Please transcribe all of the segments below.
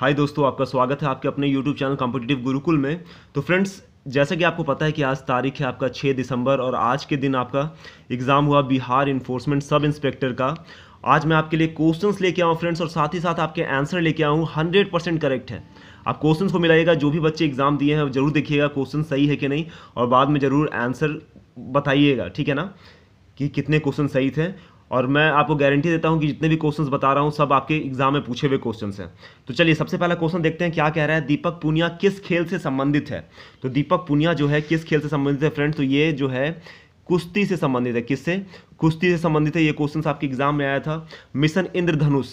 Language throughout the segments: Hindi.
हाय दोस्तों आपका स्वागत है आपके अपने यूट्यूब चैनल कॉम्पिटेटिव गुरुकुल में तो फ्रेंड्स जैसा कि आपको पता है कि आज तारीख है आपका 6 दिसंबर और आज के दिन आपका एग्ज़ाम हुआ बिहार इन्फोर्समेंट सब इंस्पेक्टर का आज मैं आपके लिए क्वेश्चंस लेके आऊँ फ्रेंड्स और साथ ही साथ आपके आंसर लेके आऊँ हंड्रेड परसेंट करेक्ट है आप क्वेश्चन को मिलाइएगा जो भी बच्चे एग्ज़ाम दिए हैं जरूर देखिएगा क्वेश्चन सही है कि नहीं और बाद में ज़रूर आंसर बताइएगा ठीक है ना कि कितने क्वेश्चन सही थे और मैं आपको गारंटी देता हूं कि जितने भी क्वेश्चंस बता रहा हूँ सब आपके एग्जाम में पूछे हुए क्वेश्चन हैं तो चलिए सबसे पहला क्वेश्चन देखते हैं क्या कह रहा है दीपक पुनिया किस खेल से संबंधित है तो दीपक पुनिया जो है किस खेल से संबंधित है फ्रेंड्स तो ये जो है कुश्ती से संबंधित है किससे कुश्ती से संबंधित है ये क्वेश्चन आपके एग्जाम में आया था मिशन इंद्रधनुष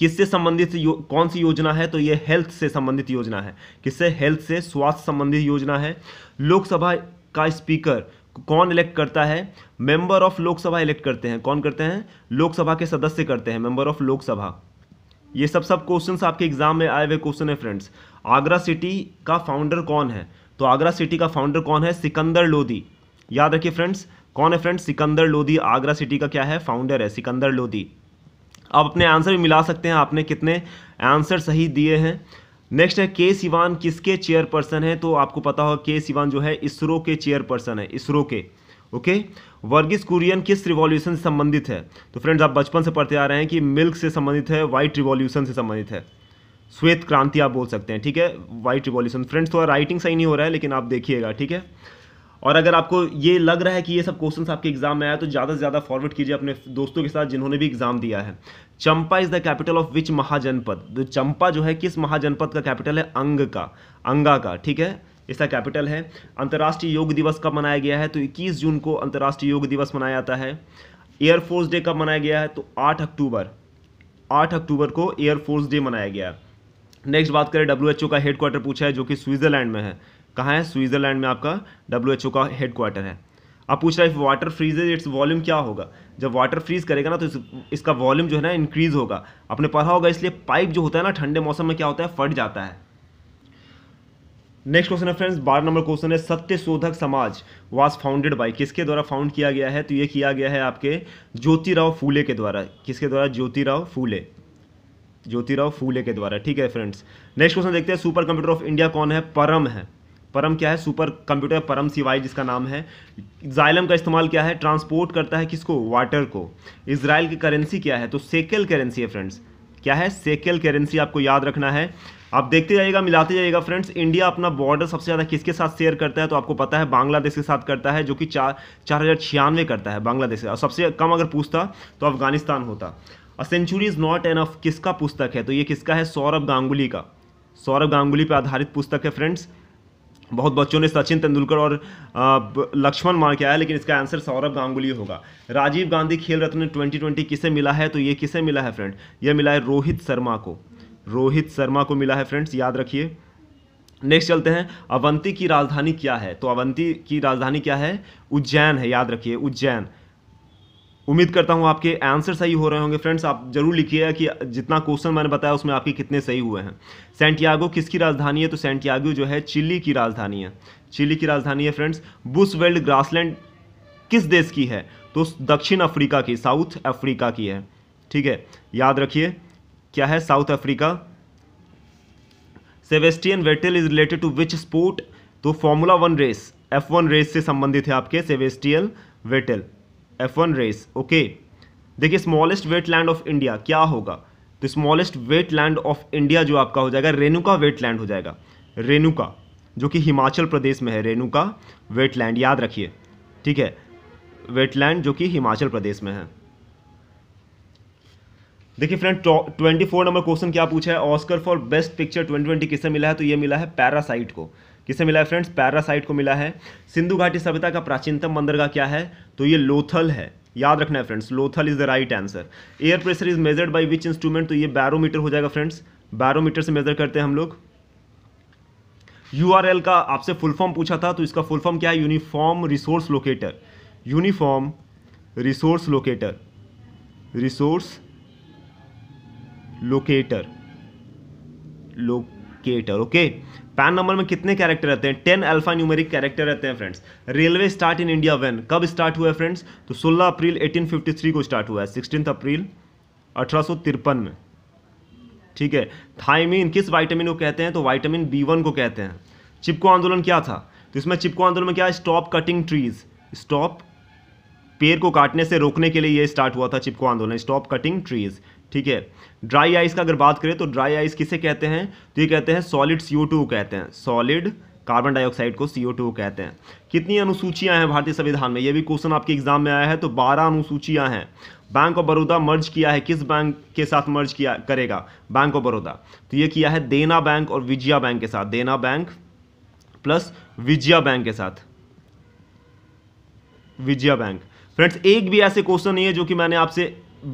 किससे संबंधित कौन सी योजना है तो ये हेल्थ से संबंधित योजना है किससे हेल्थ से स्वास्थ्य संबंधित योजना है लोकसभा का स्पीकर कौन इलेक्ट करता है मेंबर ऑफ लोकसभा इलेक्ट करते हैं कौन करते हैं लोकसभा के सदस्य करते हैं मेंबर ऑफ लोकसभा ये सब सब क्वेश्चंस आपके एग्जाम में आए हुए क्वेश्चन है फ्रेंड्स आगरा सिटी का फाउंडर कौन है तो आगरा सिटी का फाउंडर कौन है सिकंदर लोधी याद रखिए फ्रेंड्स कौन है फ्रेंड्स सिकंदर लोधी आगरा सिटी का क्या है फाउंडर है सिकंदर लोधी आप अपने आंसर भी मिला सकते हैं आपने कितने आंसर सही दिए हैं नेक्स्ट है के सिवान किसके चेयरपर्सन है तो आपको पता होगा के सिवान जो है इसरो के चेयरपर्सन है इसरो के ओके वर्गीज कुरियन किस रिवॉल्यूशन से संबंधित है तो फ्रेंड्स आप बचपन से पढ़ते आ रहे हैं कि मिल्क से संबंधित है वाइट रिवॉल्यूशन से संबंधित है श्वेत क्रांति आप बोल सकते हैं ठीक है वाइट रिवॉल्यूशन फ्रेंड्स थोड़ा राइटिंग सही नहीं हो रहा है लेकिन आप देखिएगा ठीक है और अगर आपको ये लग रहा है कि ये सब क्वेश्चन आपके एग्जाम में आया तो ज़्यादा से ज़्यादा फॉरवर्ड कीजिए अपने दोस्तों के साथ जिन्होंने भी एग्जाम दिया है Champa is the capital of which mahajanapada तो चंपा जो है किस महाजनपद का कैपिटल है अंग का अंगा का ठीक है इसका कैपिटल है अंतर्राष्ट्रीय योग दिवस कब मनाया गया है तो इक्कीस जून को अंतर्राष्ट्रीय योग दिवस मनाया जाता है एयरफोर्स डे कब मनाया गया है तो आठ अक्टूबर आठ अक्टूबर को एयरफोर्स डे मनाया गया है नेक्स्ट बात करें डब्ल्यू का हेडक्वार्टर पूछा है जो कि स्विट्जरलैंड में है कहाँ है स्विट्ज़रलैंड में आपका डब्ल्यू का हेड क्वार्टर है अब पूछ रहा है वाटर फ्रीजेज इट्स वॉल्यूम क्या होगा जब वाटर फ्रीज करेगा ना तो इस, इसका वॉल्यूम जो है ना इंक्रीज होगा आपने पढ़ा होगा इसलिए पाइप जो होता है ना ठंडे मौसम में क्या होता है फट जाता है नेक्स्ट क्वेश्चन है फ्रेंड्स बारह नंबर क्वेश्चन है सत्य शोधक समाज वॉज फाउंडेड बाई किसके द्वारा फाउंड किया गया है तो ये किया गया है आपके ज्योतिराव फूले के द्वारा किसके द्वारा ज्योतिराव फूले ज्योतिराव फूले के द्वारा ठीक है फ्रेंड्स नेक्स्ट क्वेश्चन देखते हैं सुपर कंप्यूटर ऑफ इंडिया कौन है परम है परम क्या है सुपर कंप्यूटर परम सिवाय जिसका नाम है जाइलम का इस्तेमाल क्या है ट्रांसपोर्ट करता है किसको वाटर को इसराइल की करेंसी क्या है तो सेकेल करेंसी है फ्रेंड्स क्या है सेकेल करेंसी आपको याद रखना है आप देखते जाइएगा मिलाते जाइएगा फ्रेंड्स इंडिया अपना बॉर्डर सबसे ज़्यादा किसके साथ शेयर करता है तो आपको पता है बांग्लादेश के साथ करता है जो कि चार चार हज़ार छियानवे करता है बांग्लादेश से और सबसे कम अगर पूछता तो अफगानिस्तान होता a century is not of किसका पुस्तक है तो ये किसका है सौरभ गांगुली का सौरभ गांगुली पर आधारित पुस्तक है फ्रेंड्स बहुत बच्चों ने सचिन तेंदुलकर और लक्ष्मण मार के आया लेकिन इसका आंसर सौरभ गांगुली होगा राजीव गांधी खेल रत्न 2020 किसे मिला है तो ये किसे मिला है फ्रेंड ये मिला है रोहित शर्मा को रोहित शर्मा को मिला है फ्रेंड्स याद रखिए नेक्स्ट चलते हैं अवंती की राजधानी क्या है तो अवंती की राजधानी क्या है उज्जैन है याद रखिए उज्जैन उम्मीद करता हूँ आपके आंसर सही हो रहे होंगे फ्रेंड्स आप जरूर लिखिएगा कि जितना क्वेश्चन मैंने बताया उसमें आपके कितने सही हुए हैं सेंटियागो किसकी राजधानी है तो सेंटियागो जो है चिली की राजधानी है चिली की राजधानी है फ्रेंड्स बुशवेल्ड ग्रासलैंड किस देश की है तो दक्षिण अफ्रीका की साउथ अफ्रीका की है ठीक है याद रखिए क्या है South Africa Sebastian Vettel is related to which sport तो formula one race F one race से संबंधित है आपके सेवेस्टियल Vettel F one race okay देखिए smallest wetland of India क्या होगा तो smallest wetland of India जो आपका हो जाएगा रेणुका वेट लैंड हो जाएगा रेणुका जो कि हिमाचल प्रदेश में है रेणुका वेट लैंड याद रखिए ठीक है वेट लैंड जो कि हिमाचल प्रदेश में है देखिए friend twenty four number question क्या पूछा है Oscar for best picture twenty twenty किसे मिला है तो ये मिला है पैरासाइट को किसे मिला है फ्रेंड्स पैरासाइट को मिला है सिंधु घाटी सभ्यता का प्राचीनतम बंदरगाह क्या है तो ये लोथल है याद रखना है friends Lothal is the right answer air pressure is measured by which instrument तो ये बैरोमीटर हो जाएगा फ्रेंड्स बैरोमीटर से मेजर करते हैं हम लोग एल का आपसे फुल फॉर्म पूछा था तो इसका फुल फॉर्म क्या है uniform resource locator uniform resource locator resource locator locator okay PAN number में कितने कैरेक्टर रहते हैं टेन अल्फा न्यूमेरिक कैरेक्टर रहते हैं friends railway start in India when कब स्टार्ट हुआ है फ्रेंड्स तो 16 अप्रैल 1853 को स्टार्ट हुआ है सिक्सटीन अप्रैल अठारह में ठीक है थाइमिन किस वाइटामिन को कहते हैं तो वाइटामिन बी वन को कहते हैं चिपको आंदोलन क्या था तो इसमें चिपको आंदोलन में क्या है स्टॉप कटिंग ट्रीज स्टॉप पेड़ को काटने से रोकने के लिए ये स्टार्ट हुआ था चिपको आंदोलन स्टॉप कटिंग ट्रीज ठीक है ड्राई आइस का अगर बात करें तो ड्राई आइस किसे कहते हैं तो ये कहते हैं सॉलिड सीओ कहते हैं सॉलिड कार्बन डाइऑक्साइड को टू कहते हैं कितनी अनुसूचियां हैं भारतीय संविधान में ये भी क्वेश्चन आपके एग्जाम में आया है तो 12 अनुसूचियां हैं बैंक ऑफ बड़ौदा मर्ज किया है किस बैंक के साथ मर्ज किया करेगा बैंक ऑफ बड़ौदा तो ये किया है देना बैंक और विजया बैंक के साथ देना बैंक प्लस विजया बैंक के साथ विजया बैंक फ्रेंड्स एक भी ऐसे क्वेश्चन नहीं है जो कि मैंने आपसे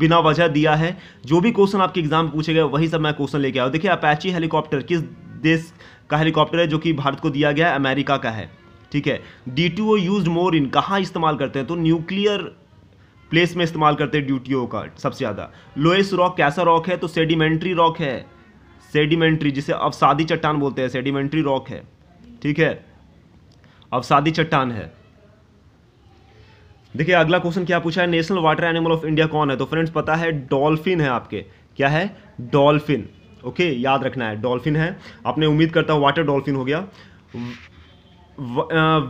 बिना वजह दिया है जो भी क्वेश्चन आपके एग्जाम में पूछे गए वही सब मैं क्वेश्चन लेके आया देखिए अपैची हेलीकॉप्टर किस देश का हेलीकॉप्टर है जो कि भारत को दिया गया है अमेरिका का है ठीक है D T O use more इन कहाँ इस्तेमाल करते हैं तो न्यूक्लियर प्लेस में इस्तेमाल करते हैं डी का सबसे ज़्यादा लोएस्ट रॉक कैसा रॉक है तो सेडिमेंट्री रॉक है सेडिमेंट्री जिसे अवसादी चट्टान बोलते हैं सेडिमेंट्री रॉक है ठीक है अवसादी चट्टान है देखिए अगला क्वेश्चन क्या पूछा है national water animal of India कौन है तो फ्रेंड्स पता है डॉल्फिन है आपके क्या है डॉल्फिन ओके याद रखना है डॉल्फिन है आपने उम्मीद करता हूँ वाटर डॉल्फिन हो गया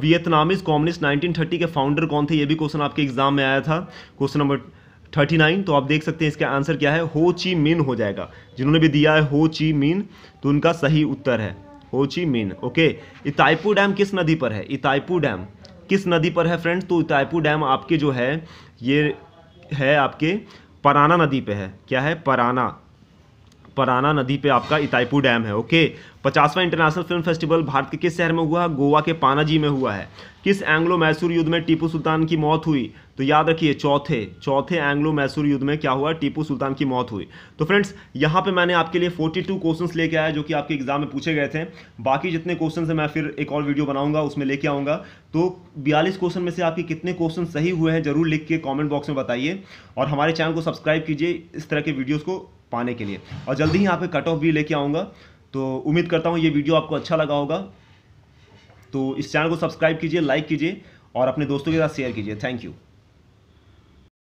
वियतनामीज कॉम्युनिस्ट 1930 के फाउंडर कौन थे ये भी क्वेश्चन आपके एग्जाम में आया था क्वेश्चन नंबर 39 तो आप देख सकते हैं इसका आंसर क्या है हो ची मिन हो जाएगा जिन्होंने भी दिया है हो ची मिन तो उनका सही उत्तर है हो ची मिन ओके इताइपू डैम किस नदी पर है इताइपू डैम किस नदी पर है फ्रेंड्स तो उतायपू डैम आपके जो है ये है आपके पराना नदी पे है क्या है पराना पराना नदी पे आपका इताईपुर डैम है ओके पचासवां इंटरनेशनल फिल्म फेस्टिवल भारत के किस शहर में हुआ गोवा के पानाजी में हुआ है किस एंग्लो मैसूर युद्ध में टीपू सुल्तान की मौत हुई तो याद रखिए चौथे चौथे एंग्लो मैसूर युद्ध में क्या हुआ टीपू सुल्तान की मौत हुई तो फ्रेंड्स यहाँ पे मैंने आपके लिए 42 क्वेश्चन लेके आया जो कि आपके एग्जाम में पूछे गए थे बाकी जितने क्वेश्चन हैं मैं फिर एक और वीडियो बनाऊंगा उसमें लेके आऊँगा तो बयालीस क्वेश्चन में से आपके कितने क्वेश्चन सही हुए हैं जरूर लिख के कॉमेंट बॉक्स में बताइए और हमारे चैनल को सब्सक्राइब कीजिए इस तरह के वीडियोज़ को पाने के लिए और जल्दी ही यहाँ पे कट ऑफ भी लेके आऊँगा तो उम्मीद करता हूँ ये वीडियो आपको अच्छा लगा होगा तो इस चैनल को सब्सक्राइब कीजिए लाइक कीजिए और अपने दोस्तों के साथ शेयर कीजिए थैंक यू